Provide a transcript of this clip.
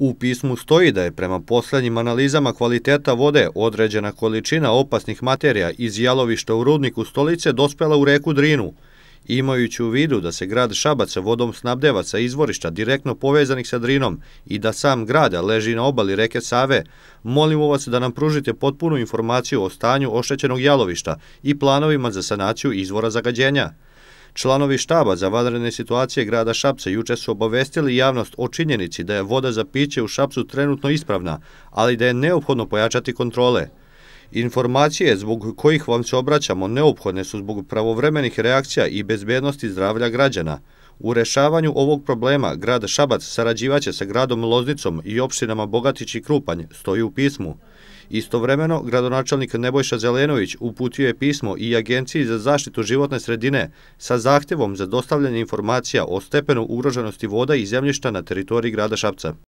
U pismu stoji da je prema posljednjim analizama kvaliteta vode određena količina opasnih materija iz jalovišta u rudniku stolice dospela u reku Drinu. Imajući u vidu da se grad Šabac vodom snabdeva sa izvorišta direktno povezanih sa Drinom i da sam grada leži na obali reke Save, molimo vas da nam pružite potpunu informaciju o stanju oštećenog jalovišta i planovima za sanaciju izvora zagađenja. Članovi štaba za vanredne situacije grada Šapce juče su obavestili javnost o činjenici da je voda za piće u Šapcu trenutno ispravna, ali da je neophodno pojačati kontrole. Informacije zbog kojih vam se obraćamo neophodne su zbog pravovremenih reakcija i bezbednosti zdravlja građana. U rešavanju ovog problema grad Šabac sarađivaće sa gradom Loznicom i opštinama Bogatić i Krupanj, stoji u pismu. Istovremeno, gradonačelnik Nebojša Zelenović uputio je pismo i Agenciji za zaštitu životne sredine sa zahtevom za dostavljanje informacija o stepenu ugroženosti voda i zemljišta na teritoriji grada Šabca.